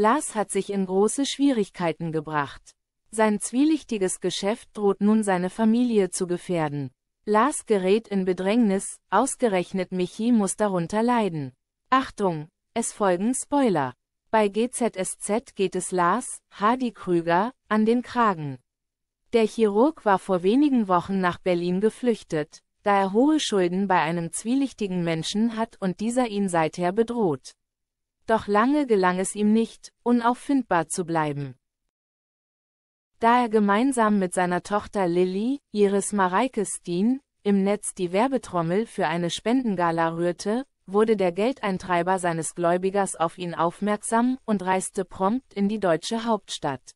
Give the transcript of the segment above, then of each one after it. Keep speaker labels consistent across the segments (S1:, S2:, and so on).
S1: Lars hat sich in große Schwierigkeiten gebracht. Sein zwielichtiges Geschäft droht nun seine Familie zu gefährden. Lars gerät in Bedrängnis, ausgerechnet Michi muss darunter leiden. Achtung, es folgen Spoiler. Bei GZSZ geht es Lars, Hardy Krüger, an den Kragen. Der Chirurg war vor wenigen Wochen nach Berlin geflüchtet, da er hohe Schulden bei einem zwielichtigen Menschen hat und dieser ihn seither bedroht. Doch lange gelang es ihm nicht, unauffindbar zu bleiben. Da er gemeinsam mit seiner Tochter Lilly, ihres Mareike Steen, im Netz die Werbetrommel für eine Spendengala rührte, wurde der Geldeintreiber seines Gläubigers auf ihn aufmerksam und reiste prompt in die deutsche Hauptstadt.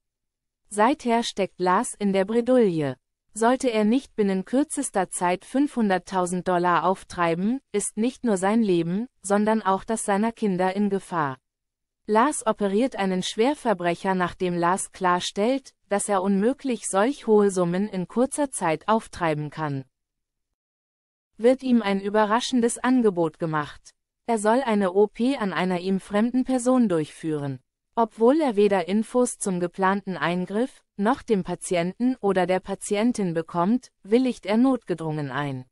S1: Seither steckt Lars in der Bredouille. Sollte er nicht binnen kürzester Zeit 500.000 Dollar auftreiben, ist nicht nur sein Leben, sondern auch das seiner Kinder in Gefahr. Lars operiert einen Schwerverbrecher, nachdem Lars klarstellt, dass er unmöglich solch hohe Summen in kurzer Zeit auftreiben kann. Wird ihm ein überraschendes Angebot gemacht. Er soll eine OP an einer ihm fremden Person durchführen. Obwohl er weder Infos zum geplanten Eingriff, noch dem Patienten oder der Patientin bekommt, willigt er notgedrungen ein.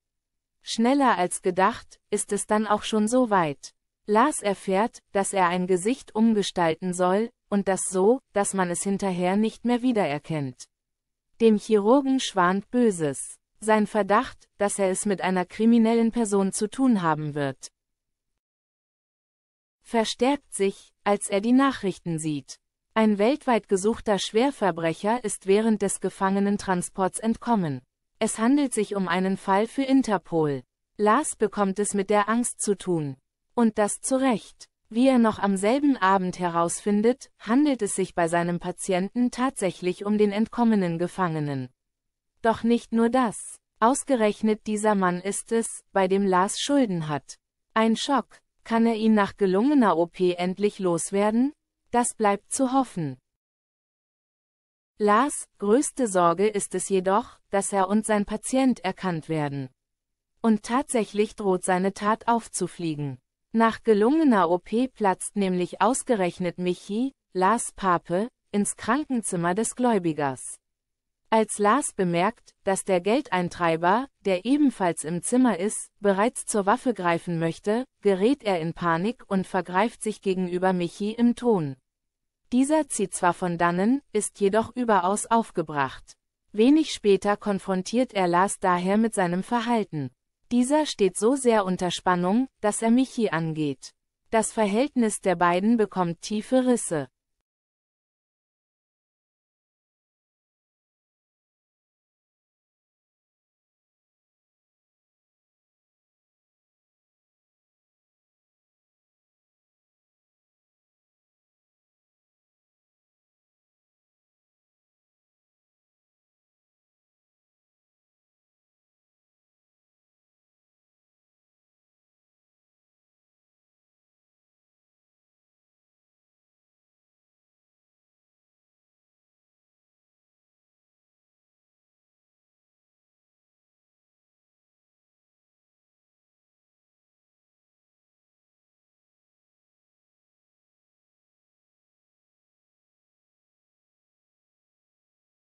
S1: Schneller als gedacht, ist es dann auch schon so weit. Lars erfährt, dass er ein Gesicht umgestalten soll, und das so, dass man es hinterher nicht mehr wiedererkennt. Dem Chirurgen schwant Böses. Sein Verdacht, dass er es mit einer kriminellen Person zu tun haben wird verstärkt sich, als er die Nachrichten sieht. Ein weltweit gesuchter Schwerverbrecher ist während des Gefangenentransports entkommen. Es handelt sich um einen Fall für Interpol. Lars bekommt es mit der Angst zu tun. Und das zu Recht. Wie er noch am selben Abend herausfindet, handelt es sich bei seinem Patienten tatsächlich um den entkommenen Gefangenen. Doch nicht nur das. Ausgerechnet dieser Mann ist es, bei dem Lars Schulden hat. Ein Schock, kann er ihn nach gelungener OP endlich loswerden? Das bleibt zu hoffen. Lars, größte Sorge ist es jedoch, dass er und sein Patient erkannt werden. Und tatsächlich droht seine Tat aufzufliegen. Nach gelungener OP platzt nämlich ausgerechnet Michi, Lars Pape, ins Krankenzimmer des Gläubigers. Als Lars bemerkt, dass der Geldeintreiber, der ebenfalls im Zimmer ist, bereits zur Waffe greifen möchte, gerät er in Panik und vergreift sich gegenüber Michi im Ton. Dieser zieht zwar von dannen, ist jedoch überaus aufgebracht. Wenig später konfrontiert er Lars daher mit seinem Verhalten. Dieser steht so sehr unter Spannung, dass er Michi angeht. Das Verhältnis der beiden bekommt tiefe Risse.